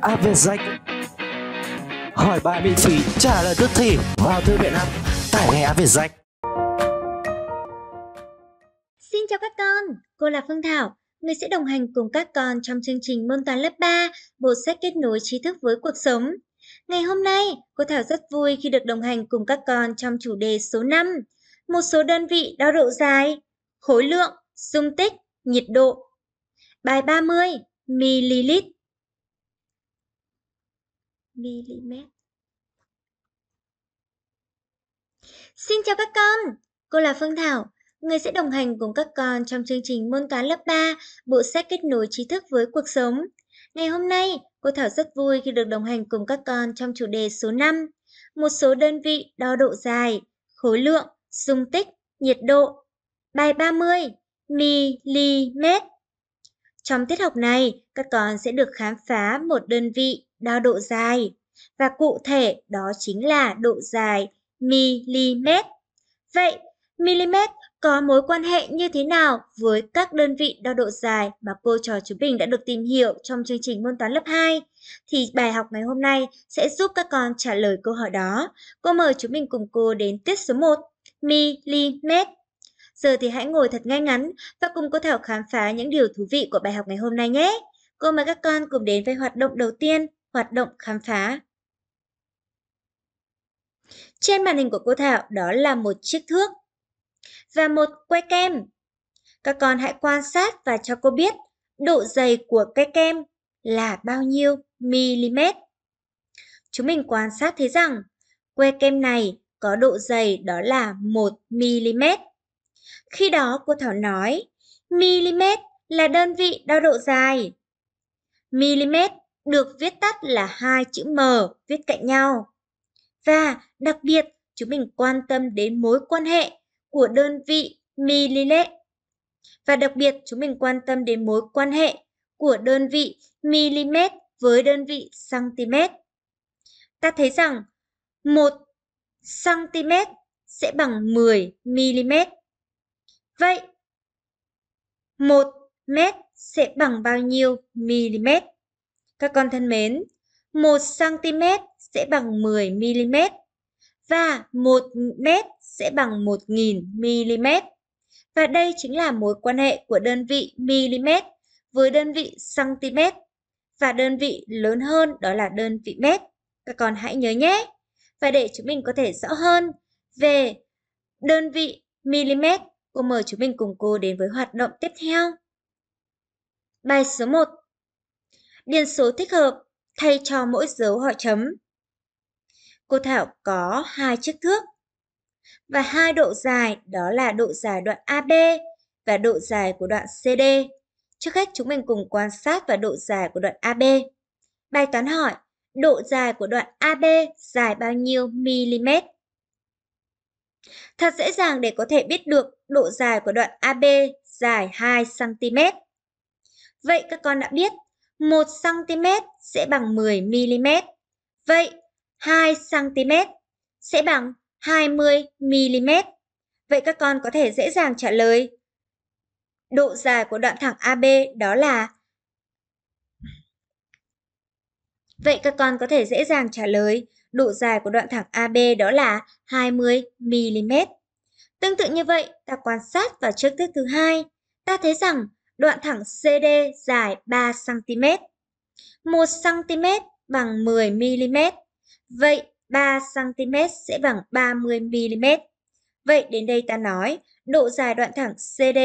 app Việt Danh Hỏi bài miễn phí, trả lời tức thì vào thư viện app, tải ngay app Việt Danh Xin chào các con, cô là Phương Thảo Người sẽ đồng hành cùng các con trong chương trình môn toán lớp 3 Bộ sách kết nối trí thức với cuộc sống Ngày hôm nay, cô Thảo rất vui khi được đồng hành cùng các con trong chủ đề số 5 Một số đơn vị đo độ dài, khối lượng, dung tích, nhiệt độ Bài 30 ml mm. Xin chào các con, cô là Phương Thảo, người sẽ đồng hành cùng các con trong chương trình môn toán lớp 3, bộ sách kết nối trí thức với cuộc sống. Ngày hôm nay, cô Thảo rất vui khi được đồng hành cùng các con trong chủ đề số 5, một số đơn vị đo độ dài, khối lượng, dung tích, nhiệt độ. Bài 30, mm. Trong tiết học này, các con sẽ được khám phá một đơn vị đo độ dài và cụ thể đó chính là độ dài mm. Vậy mm có mối quan hệ như thế nào với các đơn vị đo độ dài mà cô trò chúng mình đã được tìm hiểu trong chương trình môn toán lớp 2? Thì bài học ngày hôm nay sẽ giúp các con trả lời câu hỏi đó. Cô mời chúng mình cùng cô đến tiết số 1, mm. Giờ thì hãy ngồi thật ngay ngắn và cùng cô Thảo khám phá những điều thú vị của bài học ngày hôm nay nhé. Cô mời các con cùng đến với hoạt động đầu tiên hoạt động khám phá. Trên màn hình của cô Thảo đó là một chiếc thước và một que kem. Các con hãy quan sát và cho cô biết độ dày của que kem là bao nhiêu mm. Chúng mình quan sát thấy rằng que kem này có độ dày đó là 1 mm. Khi đó cô Thảo nói mm là đơn vị đo độ dài. Mm được viết tắt là hai chữ M viết cạnh nhau. Và đặc biệt, chúng mình quan tâm đến mối quan hệ của đơn vị ml. Và đặc biệt, chúng mình quan tâm đến mối quan hệ của đơn vị mm với đơn vị cm. Ta thấy rằng 1 cm sẽ bằng 10 mm. Vậy 1 m sẽ bằng bao nhiêu mm? Các con thân mến, 1cm sẽ bằng 10mm và 1m sẽ bằng 1000mm. Và đây chính là mối quan hệ của đơn vị mm với đơn vị cm và đơn vị lớn hơn đó là đơn vị mét. Các con hãy nhớ nhé. Và để chúng mình có thể rõ hơn về đơn vị mm, cô mời chúng mình cùng cô đến với hoạt động tiếp theo. Bài số 1 điền số thích hợp thay cho mỗi dấu hỏi chấm. Cô Thảo có hai chiếc thước và hai độ dài đó là độ dài đoạn AB và độ dài của đoạn CD. Trước hết chúng mình cùng quan sát vào độ dài của đoạn AB. Bài toán hỏi độ dài của đoạn AB dài bao nhiêu mm? Thật dễ dàng để có thể biết được độ dài của đoạn AB dài 2 cm. Vậy các con đã biết 1cm sẽ bằng 10mm. Vậy 2cm sẽ bằng 20mm. Vậy các con có thể dễ dàng trả lời. Độ dài của đoạn thẳng AB đó là Vậy các con có thể dễ dàng trả lời độ dài của đoạn thẳng AB đó là 20mm. Tương tự như vậy, ta quan sát vào trước thức thứ hai, ta thấy rằng đoạn thẳng CD dài 3 cm. 1 cm bằng 10 mm. Vậy 3 cm sẽ bằng 30 mm. Vậy đến đây ta nói độ dài đoạn thẳng CD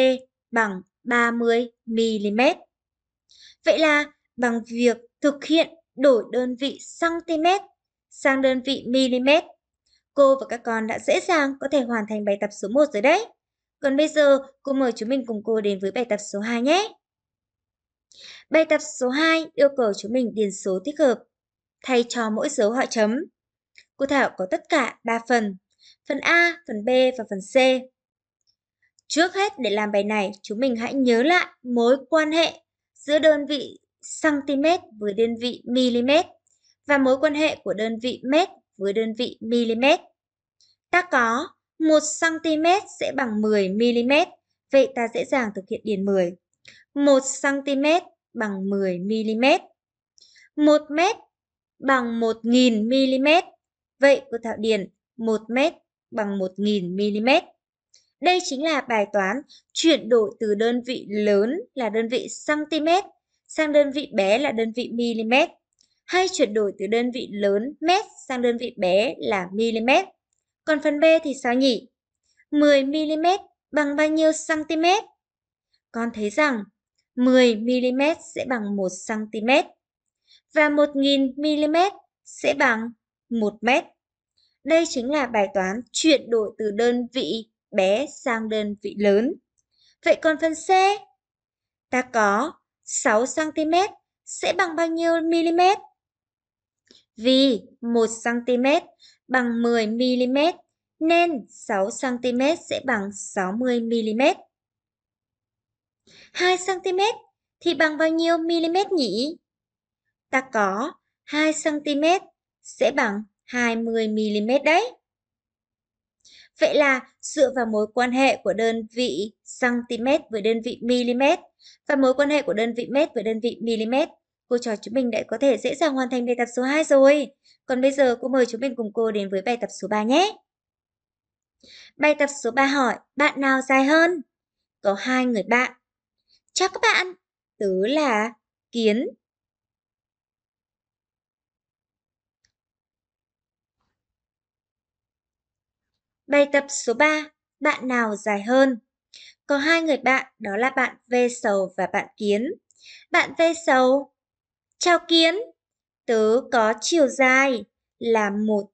bằng 30 mm. Vậy là bằng việc thực hiện đổi đơn vị cm sang đơn vị mm, cô và các con đã dễ dàng có thể hoàn thành bài tập số 1 rồi đấy. Còn bây giờ, cô mời chúng mình cùng cô đến với bài tập số 2 nhé. Bài tập số 2 yêu cầu chúng mình điền số thích hợp, thay cho mỗi dấu họ chấm. Cô Thảo có tất cả 3 phần, phần A, phần B và phần C. Trước hết để làm bài này, chúng mình hãy nhớ lại mối quan hệ giữa đơn vị cm với đơn vị mm và mối quan hệ của đơn vị mét với đơn vị mm. Ta có 1cm sẽ bằng 10mm, vậy ta dễ dàng thực hiện điền 10. 1cm bằng 10mm. 1m bằng 1.000mm, vậy cô thạo điền 1m bằng 1.000mm. Đây chính là bài toán chuyển đổi từ đơn vị lớn là đơn vị cm sang đơn vị bé là đơn vị mm hay chuyển đổi từ đơn vị lớn mét sang đơn vị bé là mm. Còn phần B thì sao nhỉ? 10mm bằng bao nhiêu cm? Con thấy rằng 10mm sẽ bằng 1cm và 1000mm sẽ bằng 1 m. Đây chính là bài toán chuyển đổi từ đơn vị bé sang đơn vị lớn. Vậy còn phần C? Ta có 6cm sẽ bằng bao nhiêu mm? Vì 1cm bằng 10 mm nên 6 cm sẽ bằng 60 mm. 2 cm thì bằng bao nhiêu mm nhỉ? Ta có 2 cm sẽ bằng 20 mm đấy. Vậy là dựa vào mối quan hệ của đơn vị cm với đơn vị mm và mối quan hệ của đơn vị mét với đơn vị mm, Cô trò chúng mình đã có thể dễ dàng hoàn thành bài tập số 2 rồi. Còn bây giờ cô mời chúng mình cùng cô đến với bài tập số 3 nhé. Bài tập số 3 hỏi bạn nào dài hơn? Có hai người bạn. Chào các bạn, tớ là Kiến. Bài tập số 3, bạn nào dài hơn? Có hai người bạn, đó là bạn V sầu và bạn Kiến. Bạn V sầu Chào kiến, tớ có chiều dài là một.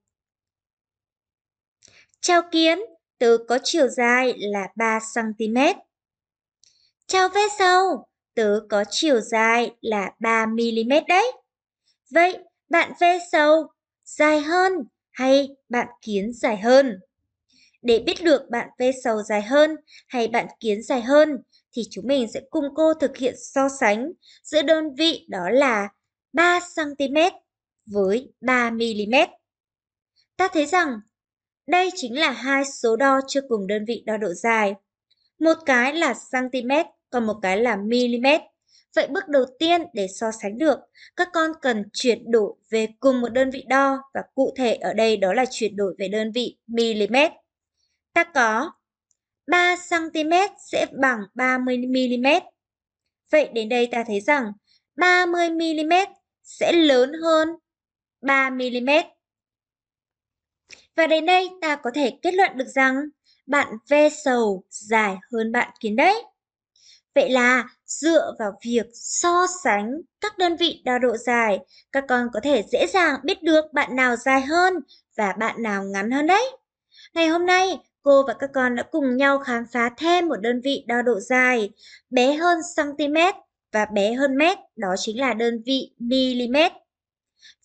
Chào kiến, tớ có chiều dài là 3cm. Chào ve sâu tớ có chiều dài là 3mm đấy. Vậy bạn ve sâu dài hơn hay bạn kiến dài hơn? Để biết được bạn ve sâu dài hơn hay bạn kiến dài hơn thì chúng mình sẽ cùng cô thực hiện so sánh giữa đơn vị đó là 3 cm với 3 mm. Ta thấy rằng đây chính là hai số đo chưa cùng đơn vị đo độ dài. Một cái là cm, còn một cái là mm. Vậy bước đầu tiên để so sánh được, các con cần chuyển đổi về cùng một đơn vị đo và cụ thể ở đây đó là chuyển đổi về đơn vị mm. Ta có 3 cm sẽ bằng 30 mm. Vậy đến đây ta thấy rằng 30 mm sẽ lớn hơn 3mm. Và đến đây ta có thể kết luận được rằng bạn ve sầu dài hơn bạn kiến đấy. Vậy là dựa vào việc so sánh các đơn vị đo độ dài, các con có thể dễ dàng biết được bạn nào dài hơn và bạn nào ngắn hơn đấy. Ngày hôm nay, cô và các con đã cùng nhau khám phá thêm một đơn vị đo độ dài bé hơn cm và bé hơn mét, đó chính là đơn vị mm.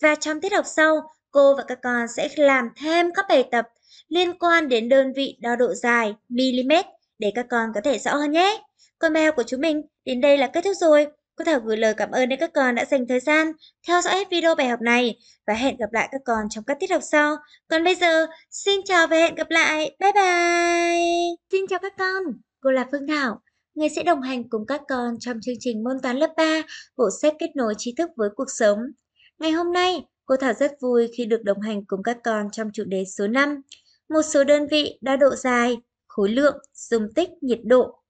Và trong tiết học sau, cô và các con sẽ làm thêm các bài tập liên quan đến đơn vị đo độ dài mm để các con có thể rõ hơn nhé. Còn bài của chúng mình đến đây là kết thúc rồi. Cô Thảo gửi lời cảm ơn đến các con đã dành thời gian theo dõi hết video bài học này và hẹn gặp lại các con trong các tiết học sau. Còn bây giờ, xin chào và hẹn gặp lại. Bye bye! Xin chào các con, cô là Phương Thảo. Người sẽ đồng hành cùng các con trong chương trình môn toán lớp 3, bộ sách kết nối trí thức với cuộc sống. Ngày hôm nay, cô Thảo rất vui khi được đồng hành cùng các con trong chủ đề số 5, một số đơn vị đo độ dài, khối lượng, dung tích, nhiệt độ.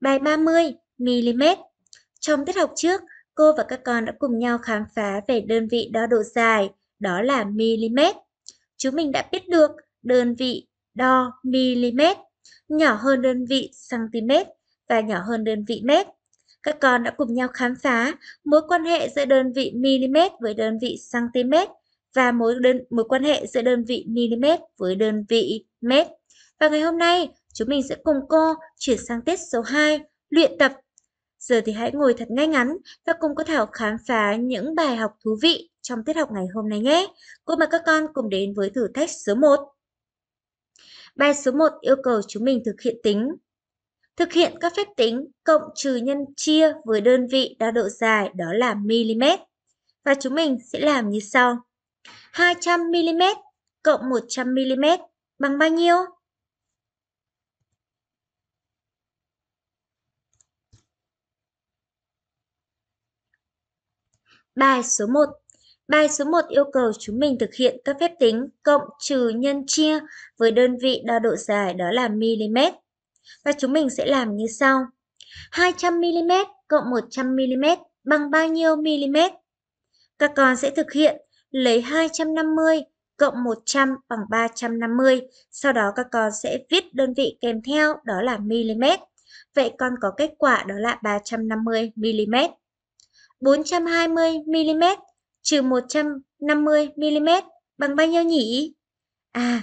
Bài 30 mm. Trong tiết học trước, cô và các con đã cùng nhau khám phá về đơn vị đo độ dài, đó là mm. Chúng mình đã biết được đơn vị đo mm nhỏ hơn đơn vị cm và nhỏ hơn đơn vị mét. Các con đã cùng nhau khám phá mối quan hệ giữa đơn vị mm với đơn vị cm và mối đơn mối quan hệ giữa đơn vị mm với đơn vị mét. Và ngày hôm nay, chúng mình sẽ cùng cô chuyển sang tiết số 2, luyện tập. Giờ thì hãy ngồi thật ngay ngắn và cùng cô Thảo khám phá những bài học thú vị trong tiết học ngày hôm nay nhé. Cô mời các con cùng đến với thử thách số 1. Bài số 1 yêu cầu chúng mình thực hiện tính Thực hiện các phép tính cộng trừ nhân chia với đơn vị đo độ dài đó là mm. Và chúng mình sẽ làm như sau. 200mm cộng 100mm bằng bao nhiêu? Bài số 1 Bài số 1 yêu cầu chúng mình thực hiện các phép tính cộng trừ nhân chia với đơn vị đo độ dài đó là mm và chúng mình sẽ làm như sau. 200mm cộng 100mm bằng bao nhiêu mm? Các con sẽ thực hiện lấy 250 cộng 100 bằng 350, sau đó các con sẽ viết đơn vị kèm theo đó là mm. Vậy con có kết quả đó là 350 mm. 420 mm trừ 150 mm bằng bao nhiêu nhỉ? À,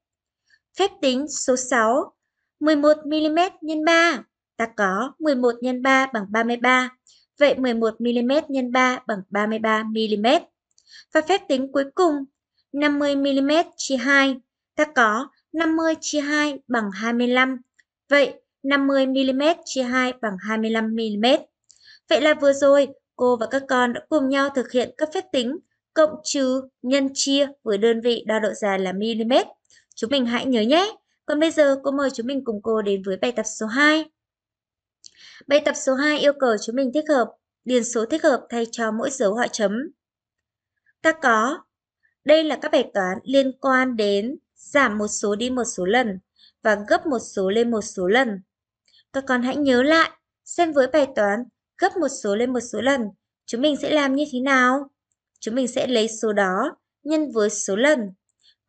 Phép tính số 6. 11 mm nhân 3. Ta có 11 nhân 3 bằng 33. Vậy 11 mm nhân 3 bằng 33 mm. Và phép tính cuối cùng 50 mm chia 2. Ta có 50 chia 2 bằng 25. Vậy 50 mm chia 2 bằng 25 mm. Vậy là vừa rồi cô và các con đã cùng nhau thực hiện các phép tính cộng trừ, nhân chia với đơn vị đo độ dài là mm. Chúng mình hãy nhớ nhé. Còn bây giờ cô mời chúng mình cùng cô đến với bài tập số 2. Bài tập số 2 yêu cầu chúng mình thích hợp, điền số thích hợp thay cho mỗi dấu hỏi chấm. Ta có. Đây là các bài toán liên quan đến giảm một số đi một số lần và gấp một số lên một số lần. Các con hãy nhớ lại xem với bài toán gấp một số lên một số lần, chúng mình sẽ làm như thế nào? Chúng mình sẽ lấy số đó nhân với số lần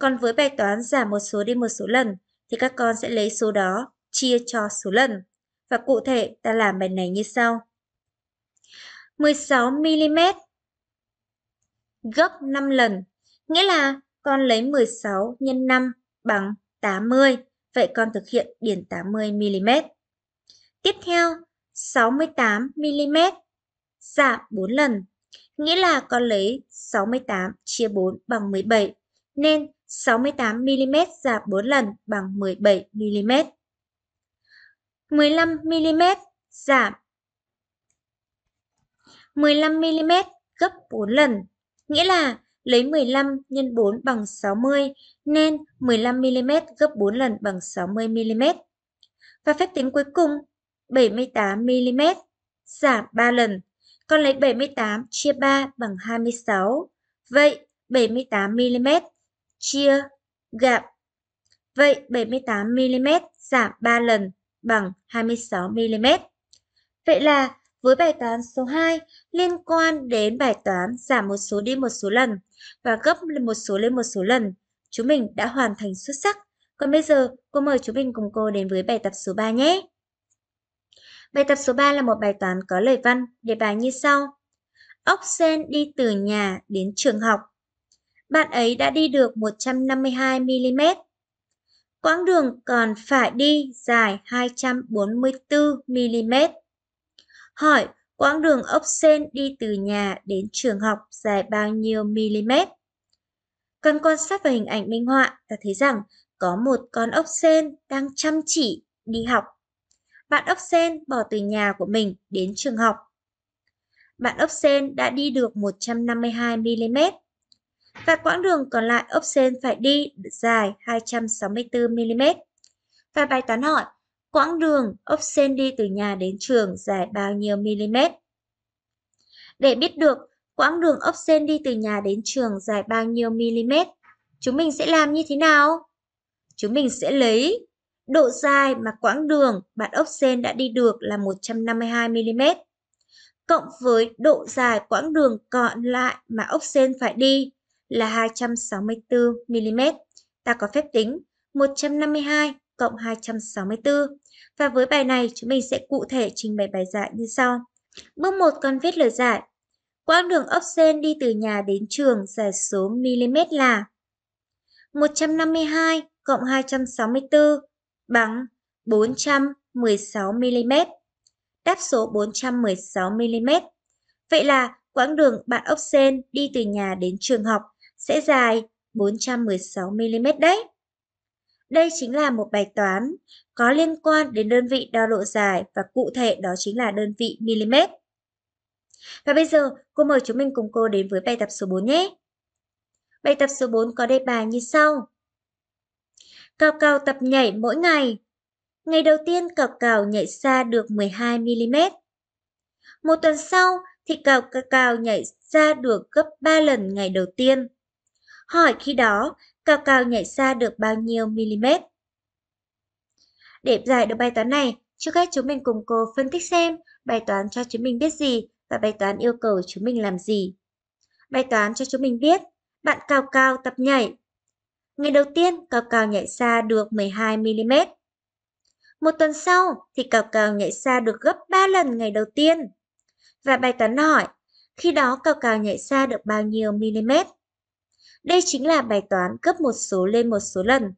còn với bài toán giảm một số đi một số lần thì các con sẽ lấy số đó chia cho số lần. Và cụ thể ta làm bài này như sau. 16mm gấp 5 lần. Nghĩa là con lấy 16 x 5 bằng 80. Vậy con thực hiện điền 80mm. Tiếp theo, 68mm giảm 4 lần. Nghĩa là con lấy 68 chia 4 bằng 17 nên 68mm giảm 4 lần bằng 17mm. 15mm giảm 15mm gấp 4 lần, nghĩa là lấy 15 x 4 bằng 60 nên 15mm gấp 4 lần bằng 60mm. Và phép tính cuối cùng 78mm giảm 3 lần, còn lấy 78 chia 3 bằng 26. Vậy 78mm chia gặp. Vậy 78mm giảm 3 lần bằng 26mm. Vậy là với bài toán số 2 liên quan đến bài toán giảm một số đi một số lần và gấp một số lên một số lần, chúng mình đã hoàn thành xuất sắc. Còn bây giờ, cô mời chúng mình cùng cô đến với bài tập số 3 nhé. Bài tập số 3 là một bài toán có lời văn, đề bài như sau. Ốc sen đi từ nhà đến trường học bạn ấy đã đi được 152mm. Quãng đường còn phải đi dài 244mm. Hỏi quãng đường ốc sen đi từ nhà đến trường học dài bao nhiêu mm? Cần quan sát vào hình ảnh minh họa, ta thấy rằng có một con ốc sen đang chăm chỉ đi học. Bạn ốc sen bỏ từ nhà của mình đến trường học. Bạn ốc sen đã đi được 152 mm và quãng đường còn lại Opsen phải đi dài 264mm. Và bài toán hỏi, quãng đường Opsen đi từ nhà đến trường dài bao nhiêu mm? Để biết được quãng đường Opsen đi từ nhà đến trường dài bao nhiêu mm, chúng mình sẽ làm như thế nào? Chúng mình sẽ lấy độ dài mà quãng đường bạn ốc Opsen đã đi được là 152 mm cộng với độ dài quãng đường còn lại mà ốc Opsen phải đi là 264mm. Ta có phép tính 152 cộng 264. Và với bài này chúng mình sẽ cụ thể trình bày bài giải như sau. Bước 1 con viết lời giải. Quãng đường ốc sen đi từ nhà đến trường giải số mm là 152 cộng 264 bằng 416 mm. Đáp số 416 mm. Vậy là quãng đường bạn ốc sen đi từ nhà đến trường học sẽ dài 416mm đấy. Đây chính là một bài toán có liên quan đến đơn vị đo độ dài và cụ thể đó chính là đơn vị mm. Và bây giờ, cô mời chúng mình cùng cô đến với bài tập số 4 nhé. Bài tập số 4 có đề bài như sau. Cào cào tập nhảy mỗi ngày. Ngày đầu tiên cào cào nhảy xa được 12mm. Một tuần sau thì cào cào nhảy xa được gấp 3 lần ngày đầu tiên hỏi khi đó cao cao nhảy xa được bao nhiêu mm. Để giải được bài toán này, trước hết chúng mình cùng cô phân tích xem bài toán cho chúng mình biết gì và bài toán yêu cầu chúng mình làm gì. Bài toán cho chúng mình biết, bạn cao cao tập nhảy. Ngày đầu tiên, cao cao nhảy xa được 12mm. Một tuần sau thì cao cao nhảy xa được gấp 3 lần ngày đầu tiên. Và bài toán hỏi, khi đó cao cao nhảy xa được bao nhiêu mm? Đây chính là bài toán cấp một số lên một số lần.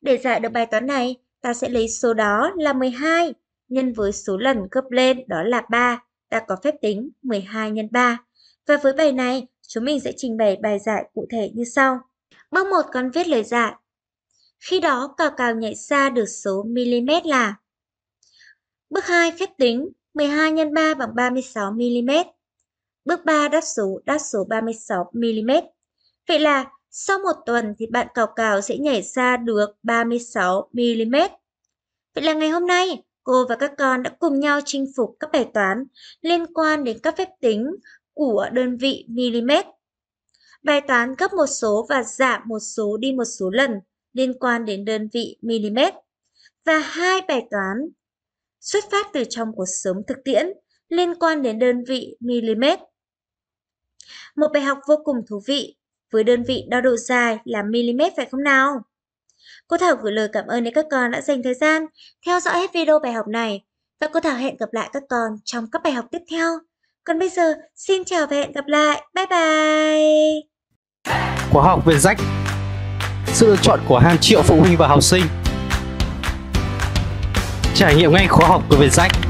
Để giải được bài toán này, ta sẽ lấy số đó là 12 nhân với số lần gấp lên đó là 3. Ta có phép tính 12 nhân 3. Và với bài này, chúng mình sẽ trình bày bài giải cụ thể như sau. Bước 1 con viết lời giải. Khi đó cào cào nhảy xa được số mm là Bước 2 phép tính 12 x 3 bằng 36 mm. Bước 3 đáp số đáp số 36 mm. Vậy là sau một tuần thì bạn cào cào sẽ nhảy xa được 36mm. Vậy là ngày hôm nay, cô và các con đã cùng nhau chinh phục các bài toán liên quan đến các phép tính của đơn vị mm. Bài toán gấp một số và giảm một số đi một số lần liên quan đến đơn vị mm. Và hai bài toán xuất phát từ trong cuộc sống thực tiễn liên quan đến đơn vị mm. Một bài học vô cùng thú vị với đơn vị đo độ dài là mm phải không nào? Cô Thảo gửi lời cảm ơn đến các con đã dành thời gian theo dõi hết video bài học này và cô Thảo hẹn gặp lại các con trong các bài học tiếp theo. Còn bây giờ, xin chào và hẹn gặp lại. Bye bye! Khóa học về rách Sự lựa chọn của hàng triệu phụ huynh và học sinh Trải nghiệm ngay khóa học của Việt Rách